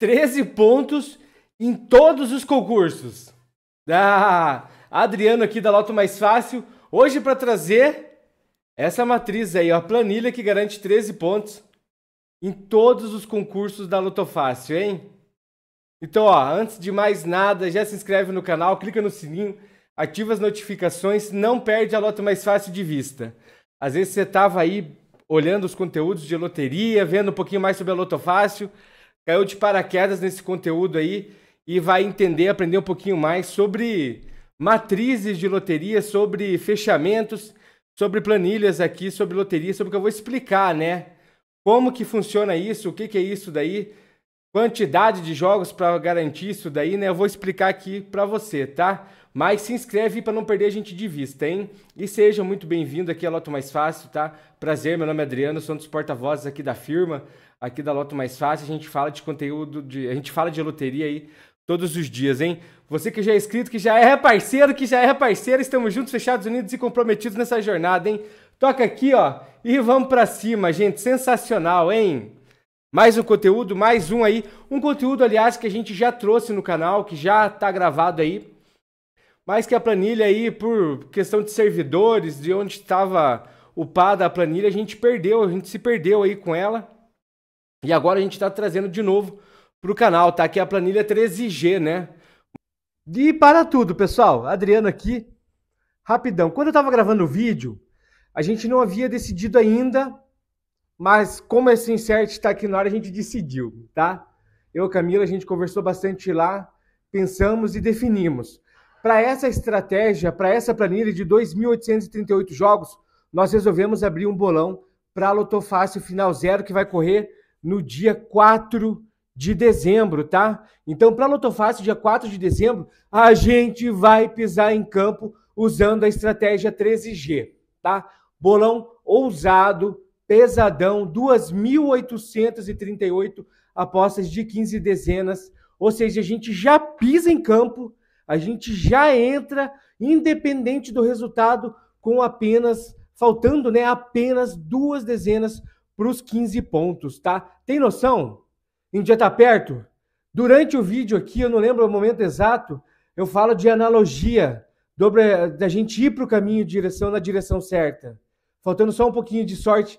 13 pontos em todos os concursos. Ah, Adriano aqui da Loto Mais Fácil, hoje para trazer essa matriz aí, ó, a planilha que garante 13 pontos em todos os concursos da Loto Fácil, hein? Então, ó, antes de mais nada, já se inscreve no canal, clica no sininho, ativa as notificações, não perde a Loto Mais Fácil de vista. Às vezes você tava aí olhando os conteúdos de loteria, vendo um pouquinho mais sobre a Loto Fácil, caiu de paraquedas nesse conteúdo aí e vai entender, aprender um pouquinho mais sobre matrizes de loteria, sobre fechamentos, sobre planilhas aqui, sobre loteria, sobre o que eu vou explicar, né? Como que funciona isso, o que, que é isso daí quantidade de jogos para garantir isso daí, né? Eu vou explicar aqui para você, tá? Mas se inscreve para não perder a gente de vista, hein? E seja muito bem-vindo aqui à Loto Mais Fácil, tá? Prazer, meu nome é Adriano, sou um dos porta-vozes aqui da firma, aqui da Loto Mais Fácil. A gente fala de conteúdo, de, a gente fala de loteria aí todos os dias, hein? Você que já é inscrito, que já é parceiro, que já é parceiro, estamos juntos, fechados, unidos e comprometidos nessa jornada, hein? Toca aqui, ó, e vamos para cima, gente. Sensacional, hein? Mais um conteúdo, mais um aí. Um conteúdo, aliás, que a gente já trouxe no canal, que já está gravado aí. Mas que a planilha aí, por questão de servidores, de onde estava upada a planilha, a gente perdeu, a gente se perdeu aí com ela. E agora a gente está trazendo de novo para o canal, tá? Aqui a planilha 13G, né? E para tudo, pessoal, Adriano aqui. Rapidão, quando eu estava gravando o vídeo, a gente não havia decidido ainda mas como esse insert está aqui na hora, a gente decidiu, tá? Eu e Camila, a gente conversou bastante lá, pensamos e definimos. Para essa estratégia, para essa planilha de 2.838 jogos, nós resolvemos abrir um bolão para a Lotofácil Final Zero, que vai correr no dia 4 de dezembro, tá? Então, para a Lotofácil, dia 4 de dezembro, a gente vai pisar em campo usando a estratégia 13G, tá? Bolão ousado, pesadão, 2.838 apostas de 15 dezenas. Ou seja, a gente já pisa em campo, a gente já entra, independente do resultado, com apenas, faltando né, apenas duas dezenas para os 15 pontos, tá? Tem noção? Em dia tá perto? Durante o vídeo aqui, eu não lembro o momento exato, eu falo de analogia, da gente ir para o caminho, direção na direção certa. Faltando só um pouquinho de sorte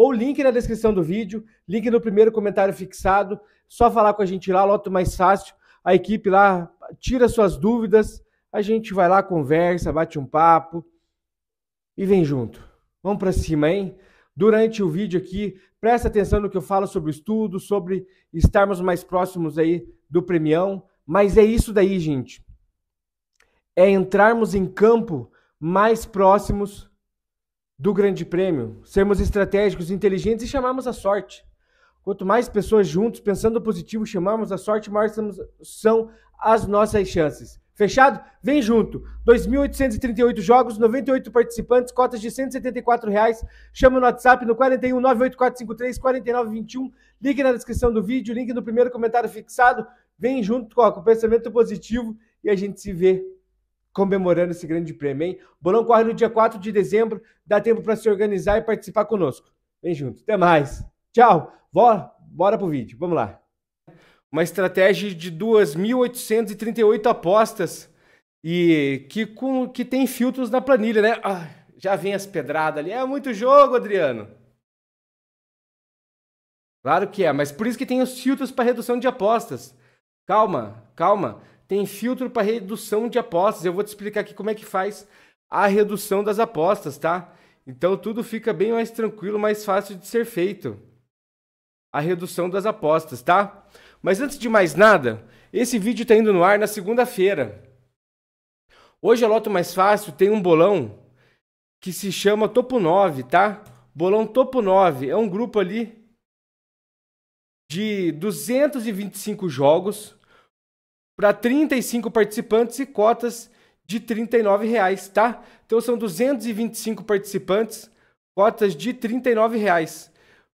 ou link na descrição do vídeo, link no primeiro comentário fixado. Só falar com a gente lá, loto mais fácil. A equipe lá tira suas dúvidas, a gente vai lá, conversa, bate um papo e vem junto. Vamos para cima, hein? Durante o vídeo aqui, presta atenção no que eu falo sobre o estudo, sobre estarmos mais próximos aí do premião, mas é isso daí, gente. É entrarmos em campo mais próximos do Grande Prêmio, sermos estratégicos, inteligentes e chamarmos a sorte. Quanto mais pessoas juntos, pensando positivo, chamarmos a sorte, mais são as nossas chances. Fechado? Vem junto. 2.838 jogos, 98 participantes, cotas de R$ 174. Reais. Chama no WhatsApp no 41 4921. Link na descrição do vídeo, link no primeiro comentário fixado. Vem junto com o pensamento positivo e a gente se vê comemorando esse grande prêmio, hein? bolão corre no dia 4 de dezembro, dá tempo para se organizar e participar conosco. Vem junto, até mais. Tchau, bora, bora pro vídeo, vamos lá. Uma estratégia de 2.838 apostas e que, com, que tem filtros na planilha, né? Ah, já vem as pedradas ali. É muito jogo, Adriano. Claro que é, mas por isso que tem os filtros para redução de apostas. Calma, calma tem filtro para redução de apostas. Eu vou te explicar aqui como é que faz a redução das apostas, tá? Então tudo fica bem mais tranquilo, mais fácil de ser feito. A redução das apostas, tá? Mas antes de mais nada, esse vídeo está indo no ar na segunda-feira. Hoje a Loto Mais Fácil tem um bolão que se chama Topo 9, tá? Bolão Topo 9 é um grupo ali de 225 jogos para 35 participantes e cotas de R$ reais, tá? Então são 225 participantes, cotas de R$ reais.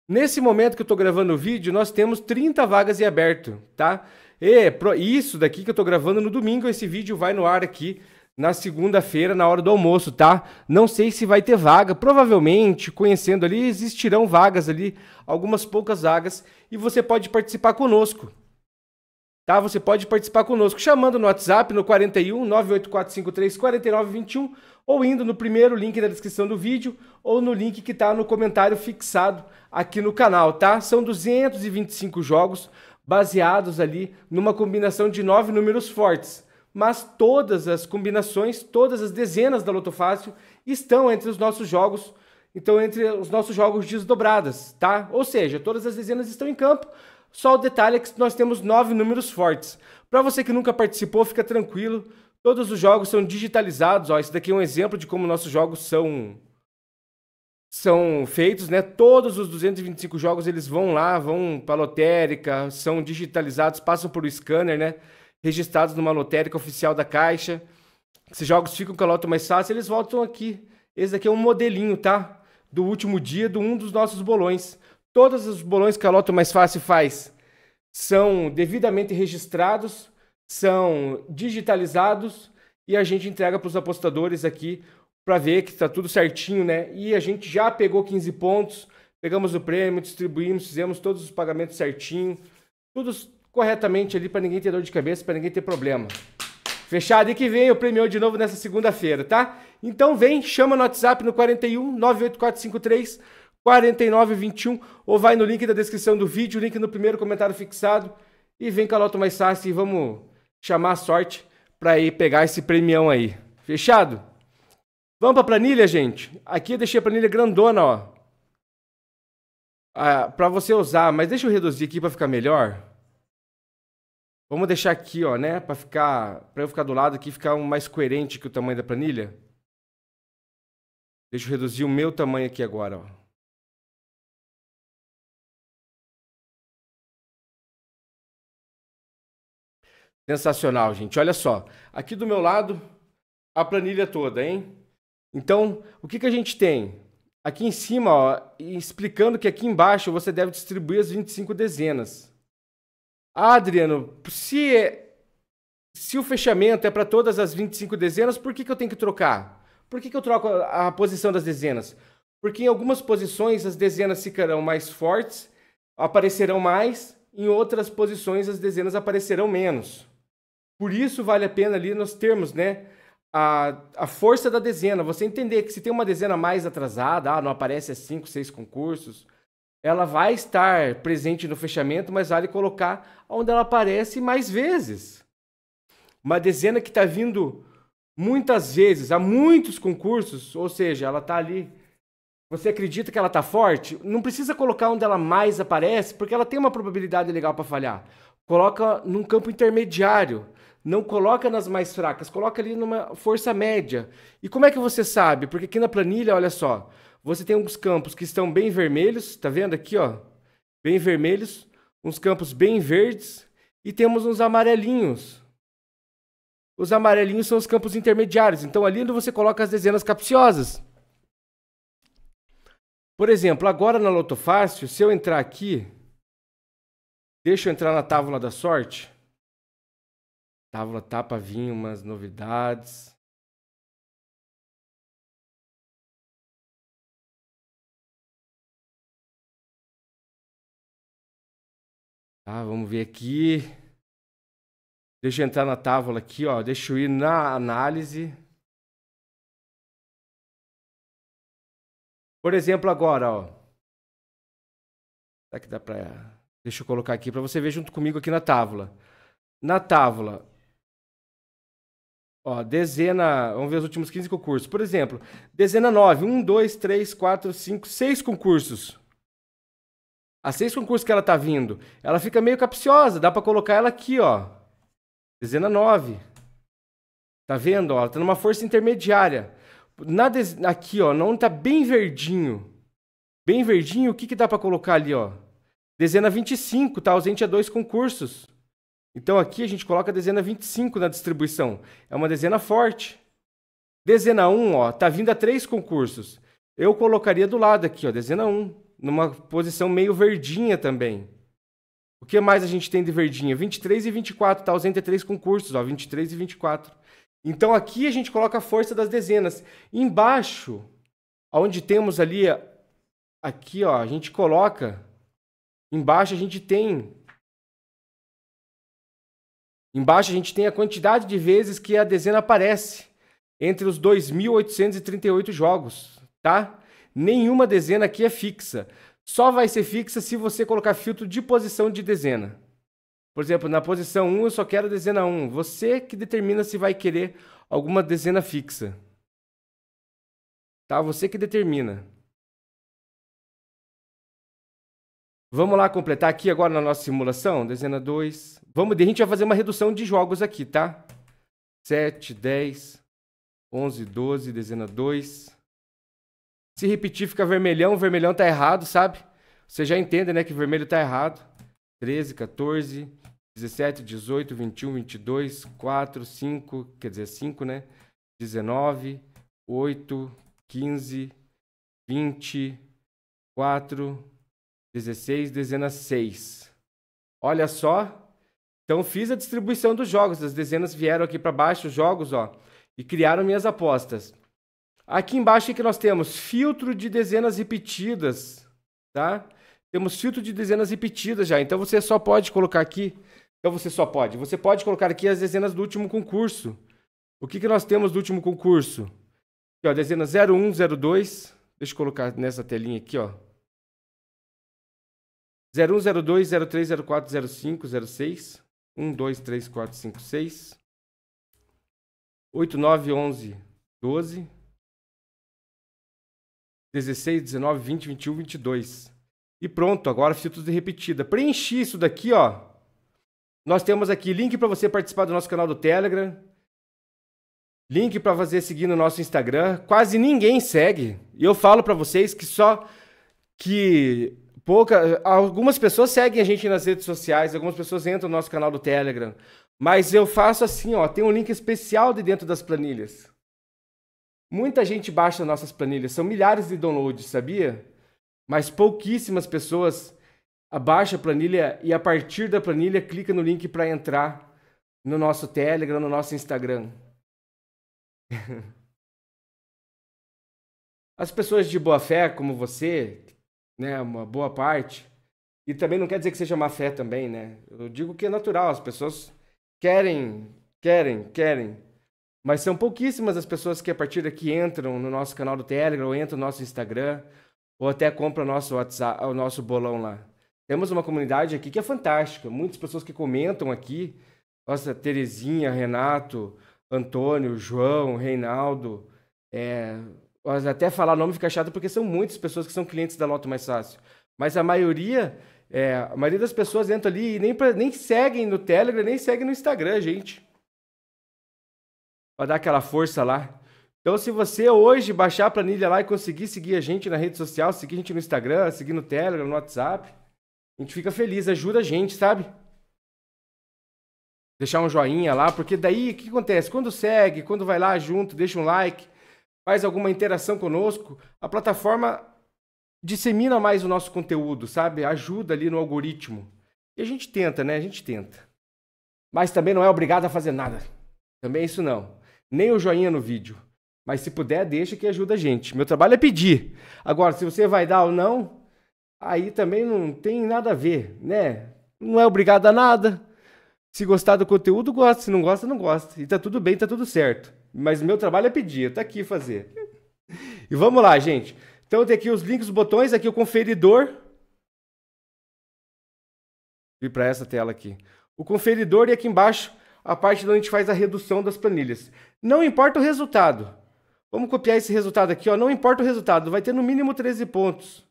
Nesse momento que eu estou gravando o vídeo, nós temos 30 vagas em aberto, tá? E isso daqui que eu estou gravando no domingo, esse vídeo vai no ar aqui na segunda-feira, na hora do almoço, tá? Não sei se vai ter vaga, provavelmente, conhecendo ali, existirão vagas ali, algumas poucas vagas, e você pode participar conosco, tá? Você pode participar conosco chamando no WhatsApp no 41 98453 4921 ou indo no primeiro link da descrição do vídeo ou no link que está no comentário fixado aqui no canal, tá? São 225 jogos baseados ali numa combinação de nove números fortes, mas todas as combinações, todas as dezenas da Loto Fácil estão entre os nossos jogos então, entre os nossos jogos desdobradas, tá? Ou seja, todas as dezenas estão em campo, só o detalhe é que nós temos nove números fortes. Para você que nunca participou, fica tranquilo. Todos os jogos são digitalizados. Ó, esse daqui é um exemplo de como nossos jogos são são feitos, né? Todos os 225 jogos eles vão lá, vão para a lotérica, são digitalizados, passam por um scanner, né? Registrados numa lotérica oficial da Caixa. Esses jogos ficam com a lota mais fácil, eles voltam aqui. Esse daqui é um modelinho, tá? Do último dia de um dos nossos bolões. Todos os bolões que a Loto Mais Fácil faz são devidamente registrados, são digitalizados e a gente entrega para os apostadores aqui para ver que está tudo certinho, né? E a gente já pegou 15 pontos, pegamos o prêmio, distribuímos, fizemos todos os pagamentos certinho, tudo corretamente ali para ninguém ter dor de cabeça, para ninguém ter problema. Fechado e que vem o prêmio de novo nessa segunda-feira, tá? Então vem, chama no WhatsApp no 41 98453 4921 ou vai no link da descrição do vídeo, link no primeiro comentário fixado e vem com a Loto Mais Fácil e vamos chamar a sorte para ir pegar esse premião aí. Fechado? Vamos para planilha, gente. Aqui eu deixei a planilha grandona, ó. Ah, para você usar, mas deixa eu reduzir aqui para ficar melhor. Vamos deixar aqui, ó, né, para ficar, para eu ficar do lado aqui, ficar um mais coerente que o tamanho da planilha. Deixa eu reduzir o meu tamanho aqui agora, ó. Sensacional, gente. Olha só. Aqui do meu lado, a planilha toda, hein? Então, o que, que a gente tem? Aqui em cima, ó, explicando que aqui embaixo você deve distribuir as 25 dezenas. Ah, Adriano, se, é, se o fechamento é para todas as 25 dezenas, por que, que eu tenho que trocar? Por que, que eu troco a, a posição das dezenas? Porque em algumas posições as dezenas ficarão mais fortes, aparecerão mais, em outras posições as dezenas aparecerão menos. Por isso vale a pena ali nós termos, né? A, a força da dezena. Você entender que se tem uma dezena mais atrasada, ah, não aparece a 5, 6 concursos, ela vai estar presente no fechamento, mas vale colocar onde ela aparece mais vezes. Uma dezena que está vindo muitas vezes, há muitos concursos, ou seja, ela está ali. Você acredita que ela está forte? Não precisa colocar onde ela mais aparece, porque ela tem uma probabilidade legal para falhar. Coloca num campo intermediário não coloca nas mais fracas, coloca ali numa força média. E como é que você sabe? Porque aqui na planilha, olha só, você tem uns campos que estão bem vermelhos, tá vendo aqui, ó? Bem vermelhos, uns campos bem verdes e temos uns amarelinhos. Os amarelinhos são os campos intermediários, então ali é onde você coloca as dezenas capciosas. Por exemplo, agora na Loto se eu entrar aqui, deixa eu entrar na tábua da sorte, Távola para vir umas novidades. Tá, vamos ver aqui. Deixa eu entrar na tábua aqui, ó. Deixa eu ir na análise. Por exemplo, agora, ó. Será que dá pra... Deixa eu colocar aqui para você ver junto comigo aqui na tábua. Na tábua, Ó, dezena, vamos ver os últimos 15 concursos. Por exemplo, dezena 9, 1, 2, 3, 4, 5, 6 concursos. As seis concursos que ela tá vindo, ela fica meio capciosa, dá para colocar ela aqui, ó. Dezena 9. Tá vendo, ó? Ela tá numa força intermediária. Na dez... Aqui, ó, não tá bem verdinho. Bem verdinho, o que que dá para colocar ali, ó? Dezena 25, tá ausente a dois concursos. Então aqui a gente coloca a dezena 25 na distribuição. É uma dezena forte. Dezena 1, ó, tá vindo a três concursos. Eu colocaria do lado aqui, ó, dezena 1, numa posição meio verdinha também. O que mais a gente tem de verdinha? 23 e 24, tá ausente três concursos, ó, 23 e 24. Então aqui a gente coloca a força das dezenas. Embaixo, onde temos ali aqui, ó, a gente coloca embaixo a gente tem Embaixo a gente tem a quantidade de vezes que a dezena aparece entre os 2.838 jogos, tá? Nenhuma dezena aqui é fixa. Só vai ser fixa se você colocar filtro de posição de dezena. Por exemplo, na posição 1 eu só quero dezena 1. Você que determina se vai querer alguma dezena fixa. Tá? Você que determina. Vamos lá completar aqui agora na nossa simulação, dezena 2. Vamos, a gente vai fazer uma redução de jogos aqui, tá? 7, 10, 11, 12, dezena 2. Se repetir fica vermelhão, vermelhão tá errado, sabe? Você já entende, né, que vermelho tá errado. 13, 14, 17, 18, 21, 22, 4, 5, quer dizer, 5, né? 19, 8, 15, 20, 4, 16, dezenas 6. Olha só. Então fiz a distribuição dos jogos. As dezenas vieram aqui para baixo, os jogos, ó. E criaram minhas apostas. Aqui embaixo é que nós temos filtro de dezenas repetidas, tá? Temos filtro de dezenas repetidas já. Então você só pode colocar aqui. Então você só pode. Você pode colocar aqui as dezenas do último concurso. O que, que nós temos do último concurso? Aqui, ó, dezena 01, 02. Deixa eu colocar nessa telinha aqui, ó. 01, 02, 03, 04, 05, 06, 1, 2, 12, 16, 19, 20, 21, 22. E pronto, agora fiz de repetida. Preenchi isso daqui, ó. Nós temos aqui link para você participar do nosso canal do Telegram. Link para fazer seguir no nosso Instagram. Quase ninguém segue. E eu falo para vocês que só que pouca, algumas pessoas seguem a gente nas redes sociais, algumas pessoas entram no nosso canal do Telegram, mas eu faço assim, ó, tem um link especial de dentro das planilhas. Muita gente baixa nossas planilhas, são milhares de downloads, sabia? Mas pouquíssimas pessoas abaixam a planilha e a partir da planilha clica no link para entrar no nosso Telegram, no nosso Instagram. As pessoas de boa fé, como você, né? Uma boa parte. E também não quer dizer que seja má fé também, né? Eu digo que é natural, as pessoas querem, querem, querem. Mas são pouquíssimas as pessoas que a partir daqui entram no nosso canal do Telegram, ou entram no nosso Instagram, ou até compram nosso WhatsApp, o nosso bolão lá. Temos uma comunidade aqui que é fantástica. Muitas pessoas que comentam aqui. Nossa, Terezinha, Renato, Antônio, João, Reinaldo, é, até falar nome fica chato porque são muitas pessoas que são clientes da Loto Mais Fácil. Mas a maioria, é, a maioria das pessoas entra ali e nem, nem seguem no Telegram, nem seguem no Instagram, gente. Pra dar aquela força lá. Então, se você hoje baixar a planilha lá e conseguir seguir a gente na rede social, seguir a gente no Instagram, seguir no Telegram, no WhatsApp, a gente fica feliz, ajuda a gente, sabe? Deixar um joinha lá, porque daí o que acontece? Quando segue, quando vai lá junto, deixa um like, faz alguma interação conosco, a plataforma dissemina mais o nosso conteúdo, sabe? Ajuda ali no algoritmo. E a gente tenta, né? A gente tenta. Mas também não é obrigado a fazer nada. Também isso não. Nem o joinha no vídeo. Mas se puder, deixa que ajuda a gente. Meu trabalho é pedir. Agora, se você vai dar ou não, aí também não tem nada a ver, né? Não é obrigado a nada. Se gostar do conteúdo, gosta. Se não gosta, não gosta. E tá tudo bem, tá tudo certo. Mas meu trabalho é pedir, tá aqui fazer. E vamos lá, gente. Então tem aqui os links, os botões, aqui o conferidor. E para essa tela aqui. O conferidor e aqui embaixo a parte onde a gente faz a redução das planilhas. Não importa o resultado. Vamos copiar esse resultado aqui, ó. Não importa o resultado, vai ter no mínimo 13 pontos.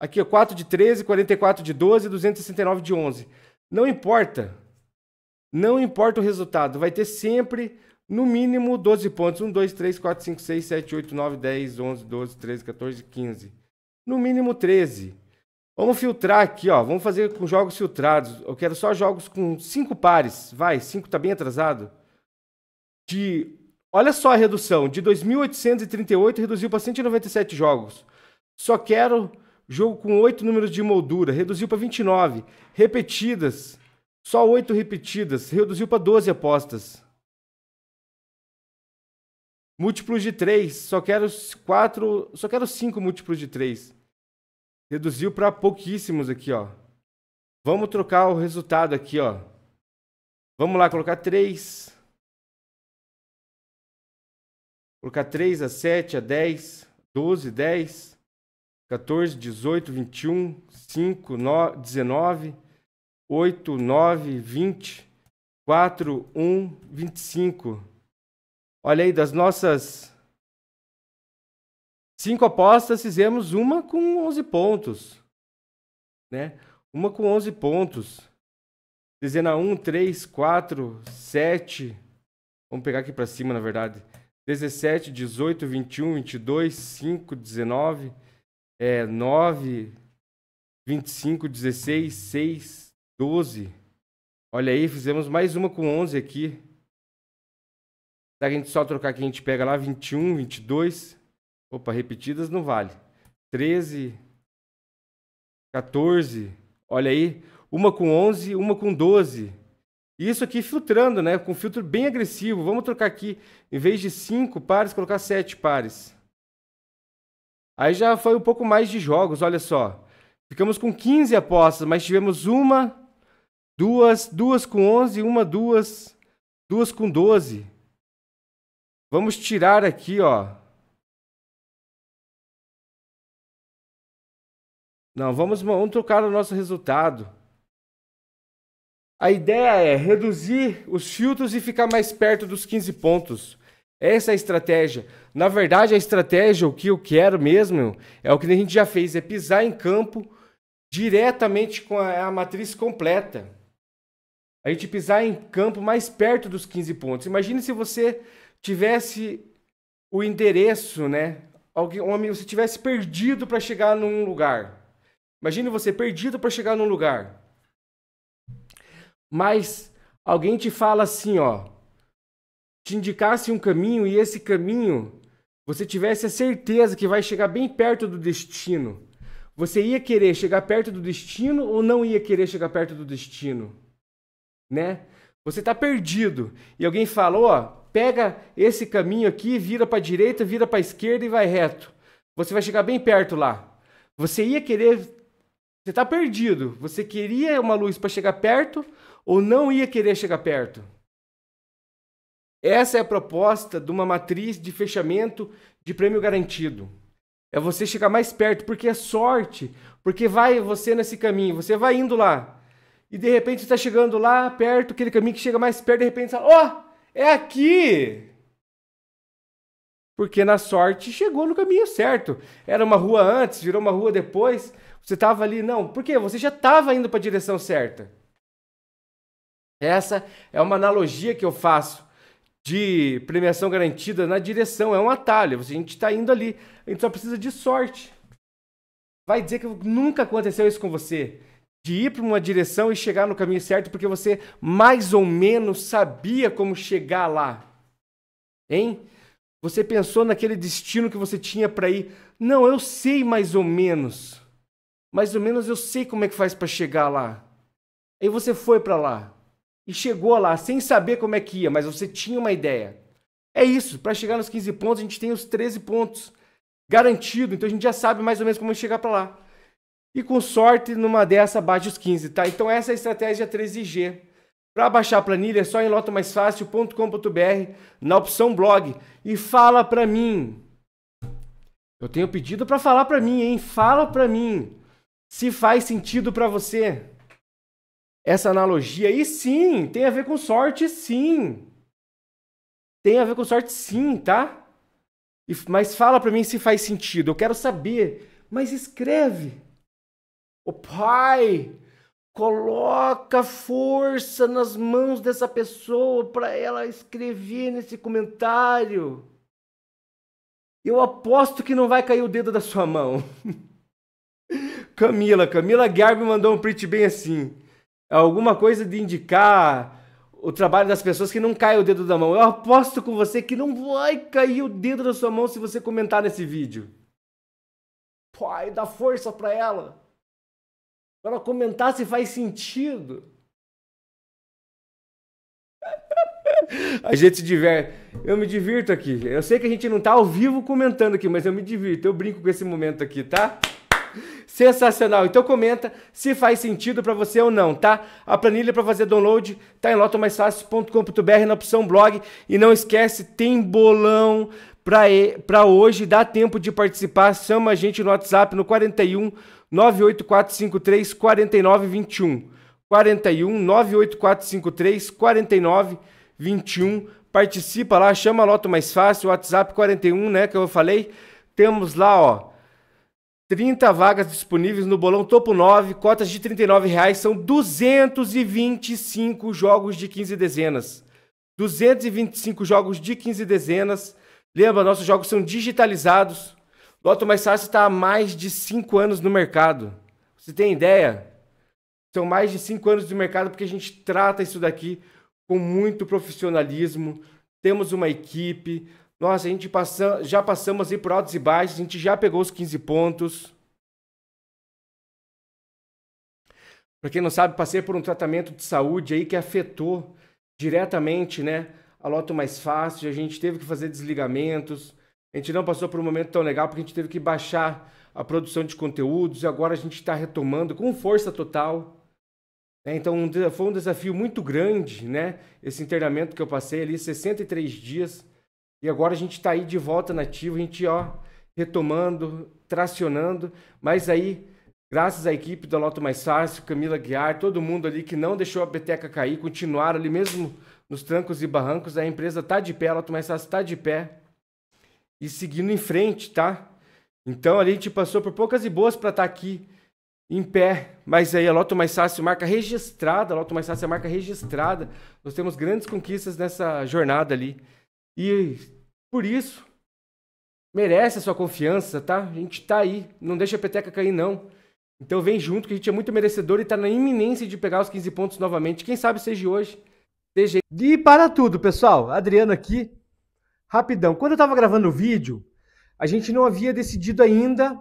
Aqui, ó, 4 de 13, 44 de 12, 269 de 11. Não importa. Não importa o resultado, vai ter sempre no mínimo 12 pontos. 1, 2, 3, 4, 5, 6, 7, 8, 9, 10, 11, 12, 13, 14, 15. No mínimo 13. Vamos filtrar aqui, ó. Vamos fazer com jogos filtrados. Eu quero só jogos com 5 pares. Vai, 5 tá bem atrasado. De. Olha só a redução. De 2.838 reduziu para 197 jogos. Só quero jogo com 8 números de moldura. Reduziu para 29. Repetidas. Só 8 repetidas. Reduziu para 12 apostas. Múltiplos de 3, só quero 4, só quero 5 múltiplos de 3. Reduziu para pouquíssimos aqui, ó. Vamos trocar o resultado aqui, ó. Vamos lá colocar 3. Colocar 3 a 7 a 10, 12, 10, 14, 18, 21, 5, 9, 19, 8, 9, 20, 4, 1, 25. Olha aí, das nossas cinco apostas, fizemos uma com 11 pontos. Né? Uma com 11 pontos. Dezena 1, 3, 4, 7. Vamos pegar aqui para cima, na verdade. 17, 18, 21, 22, 5, 19, é, 9, 25, 16, 6, 12. Olha aí, fizemos mais uma com 11 aqui. Se a gente só trocar aqui, a gente pega lá 21, 22. Opa, repetidas não vale. 13, 14. Olha aí. Uma com 11, uma com 12. isso aqui filtrando, né? Com filtro bem agressivo. Vamos trocar aqui, em vez de 5 pares, colocar 7 pares. Aí já foi um pouco mais de jogos, olha só. Ficamos com 15 apostas, mas tivemos uma, duas, duas com 11, uma, duas, duas com 12. Vamos tirar aqui, ó. Não, vamos, vamos trocar o nosso resultado. A ideia é reduzir os filtros e ficar mais perto dos 15 pontos. Essa é a estratégia. Na verdade, a estratégia, o que eu quero mesmo, é o que a gente já fez, é pisar em campo diretamente com a, a matriz completa. A gente pisar em campo mais perto dos 15 pontos. Imagine se você tivesse o endereço, né? Alguém, um amigo, você tivesse perdido para chegar num lugar. Imagine você perdido para chegar num lugar. Mas alguém te fala assim, ó, te indicasse um caminho e esse caminho você tivesse a certeza que vai chegar bem perto do destino. Você ia querer chegar perto do destino ou não ia querer chegar perto do destino? Né? Você está perdido e alguém fala, ó, pega esse caminho aqui, vira para a direita, vira para a esquerda e vai reto. Você vai chegar bem perto lá. Você ia querer. Você está perdido. Você queria uma luz para chegar perto ou não ia querer chegar perto? Essa é a proposta de uma matriz de fechamento de prêmio garantido. É você chegar mais perto, porque é sorte, porque vai você nesse caminho, você vai indo lá. E de repente está chegando lá perto, aquele caminho que chega mais perto, de repente você fala: Ó, oh, é aqui! Porque na sorte chegou no caminho certo. Era uma rua antes, virou uma rua depois. Você estava ali, não. Por quê? Você já estava indo para a direção certa. Essa é uma analogia que eu faço de premiação garantida na direção. É um atalho. A gente está indo ali. A gente só precisa de sorte. Vai dizer que nunca aconteceu isso com você de ir para uma direção e chegar no caminho certo porque você mais ou menos sabia como chegar lá. Hein? Você pensou naquele destino que você tinha para ir. Não, eu sei mais ou menos. Mais ou menos eu sei como é que faz para chegar lá. Aí você foi para lá e chegou lá sem saber como é que ia, mas você tinha uma ideia. É isso, para chegar nos 15 pontos a gente tem os 13 pontos garantido, então a gente já sabe mais ou menos como chegar para lá e com sorte numa dessa bate os 15, tá? Então essa é a estratégia 13G. Para baixar a planilha é só em lotomaisfácil.com.br na opção blog e fala para mim. Eu tenho pedido para falar para mim, hein? Fala para mim se faz sentido para você. Essa analogia e sim, tem a ver com sorte, sim. Tem a ver com sorte, sim, tá? E, mas fala para mim se faz sentido. Eu quero saber. Mas escreve. O Pai, coloca força nas mãos dessa pessoa para ela escrever nesse comentário. Eu aposto que não vai cair o dedo da sua mão. Camila, Camila Guerbe mandou um print bem assim. Alguma coisa de indicar o trabalho das pessoas que não cai o dedo da mão. Eu aposto com você que não vai cair o dedo da sua mão se você comentar nesse vídeo. Pai, dá força para ela. Para ela comentar se faz sentido. A gente se diverte. Eu me divirto aqui. Eu sei que a gente não tá ao vivo comentando aqui, mas eu me divirto. Eu brinco com esse momento aqui, tá? Sensacional. Então comenta se faz sentido para você ou não, tá? A planilha para fazer download tá em lotomaisfácil.com.br na opção blog e não esquece tem bolão para hoje, dá tempo de participar. Chama a gente no WhatsApp no 41 98453 4921. 41 98453 4921. Participa lá, chama a Loto Mais Fácil, WhatsApp 41, né, que eu falei. Temos lá, ó, 30 vagas disponíveis no bolão Topo 9, cotas de R$ reais são 225 jogos de 15 dezenas. 225 jogos de 15 dezenas. Lembra, nossos jogos são digitalizados. Loto Mais Fácil está há mais de 5 anos no mercado. Você tem ideia? São mais de 5 anos no mercado porque a gente trata isso daqui com muito profissionalismo. Temos uma equipe. Nossa, a gente passa, já passamos aí por altos e baixos. A gente já pegou os 15 pontos. Para quem não sabe, passei por um tratamento de saúde aí que afetou diretamente, né? A loto mais fácil, a gente teve que fazer desligamentos, a gente não passou por um momento tão legal porque a gente teve que baixar a produção de conteúdos e agora a gente está retomando com força total. Né? Então foi um desafio muito grande, né? Esse internamento que eu passei ali, 63 dias. E agora a gente está aí de volta nativo, a gente ó, retomando, tracionando. Mas aí, graças à equipe da Loto Mais Fácil, Camila Guiar, todo mundo ali que não deixou a peteca cair, continuaram ali mesmo nos trancos e barrancos. A empresa está de pé, a Loto Mais Fácil está de pé e seguindo em frente, tá? Então ali a gente passou por poucas e boas para estar tá aqui em pé. Mas aí a Loto Mais Fácil marca registrada, a Loto Mais Fácil é marca registrada. Nós temos grandes conquistas nessa jornada ali. E por isso, merece a sua confiança, tá? A gente tá aí, não deixa a peteca cair não. Então vem junto que a gente é muito merecedor e tá na iminência de pegar os 15 pontos novamente. Quem sabe seja hoje. Seja... E para tudo, pessoal. Adriano aqui, Rapidão. Quando eu estava gravando o vídeo, a gente não havia decidido ainda,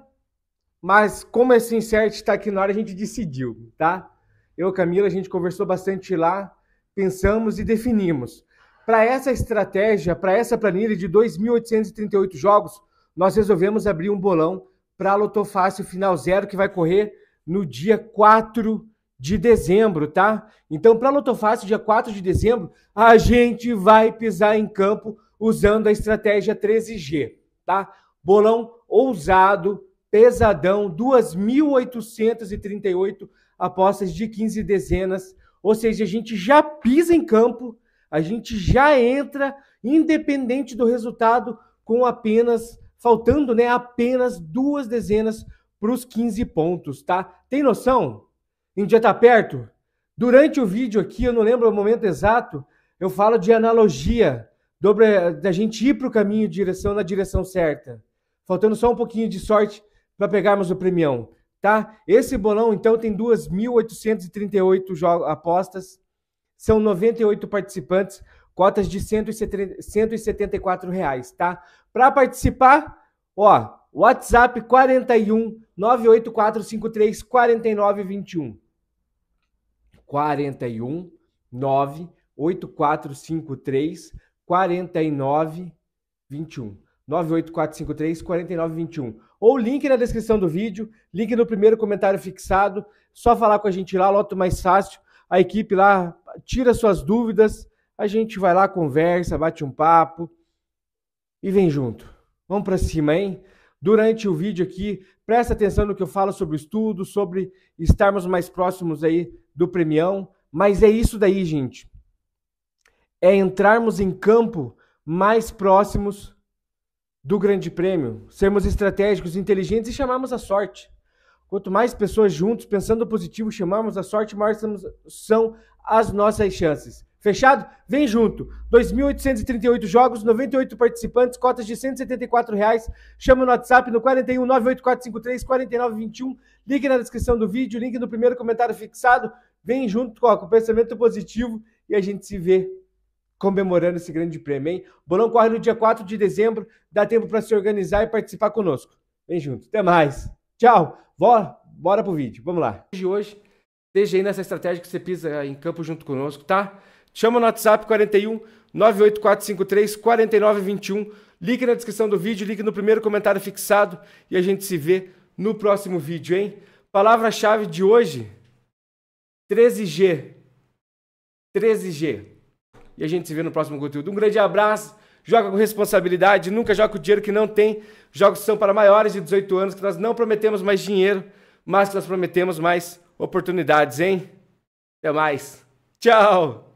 mas como esse insert está aqui na hora, a gente decidiu, tá? Eu e Camila, a gente conversou bastante lá, pensamos e definimos. Para essa estratégia, para essa planilha de 2.838 jogos, nós resolvemos abrir um bolão para a Lotofácil Final Zero, que vai correr no dia 4 de dezembro, tá? Então, para a Lotofácil, dia 4 de dezembro, a gente vai pisar em campo usando a estratégia 13G, tá? Bolão ousado, pesadão, 2.838 apostas de 15 dezenas, ou seja, a gente já pisa em campo, a gente já entra, independente do resultado, com apenas, faltando né, apenas duas dezenas para os 15 pontos, tá? Tem noção? A dia tá perto? Durante o vídeo aqui, eu não lembro o momento exato, eu falo de analogia dobra, é, da gente ir para o caminho de direção na direção certa. Faltando só um pouquinho de sorte para pegarmos o premião, tá? Esse bolão, então, tem 2.838 apostas, são 98 participantes, cotas de 170, 174 reais, tá? Para participar, ó, WhatsApp 41 98453 4921. 41 98453 4921. 98453 4921. Ou link na descrição do vídeo, link no primeiro comentário fixado. Só falar com a gente lá, loto mais fácil. A equipe lá tira suas dúvidas, a gente vai lá, conversa, bate um papo e vem junto. Vamos para cima, hein? Durante o vídeo aqui, presta atenção no que eu falo sobre o estudo, sobre estarmos mais próximos aí do premião, mas é isso daí, gente é entrarmos em campo mais próximos do Grande Prêmio, sermos estratégicos, inteligentes e chamarmos a sorte. Quanto mais pessoas juntos, pensando positivo, chamarmos a sorte, maiores são as nossas chances. Fechado? Vem junto. 2.838 jogos, 98 participantes, cotas de R$ reais. Chama no WhatsApp no 41 98453 4921. Link na descrição do vídeo, link no primeiro comentário fixado. Vem junto, com o pensamento positivo e a gente se vê comemorando esse grande prêmio, hein? bolão corre no dia 4 de dezembro, dá tempo para se organizar e participar conosco. Vem junto, até mais. Tchau, bora, bora pro vídeo, vamos lá. De hoje, esteja aí nessa estratégia que você pisa em campo junto conosco, tá? Chama no WhatsApp 41 98453 4921, link na descrição do vídeo, link no primeiro comentário fixado e a gente se vê no próximo vídeo, hein? Palavra-chave de hoje: 13G. 13G. E a gente se vê no próximo conteúdo. Um grande abraço. Joga com responsabilidade, nunca joga com dinheiro que não tem. Jogos são para maiores de 18 anos, que nós não prometemos mais dinheiro, mas que nós prometemos mais oportunidades, hein? Até mais. Tchau!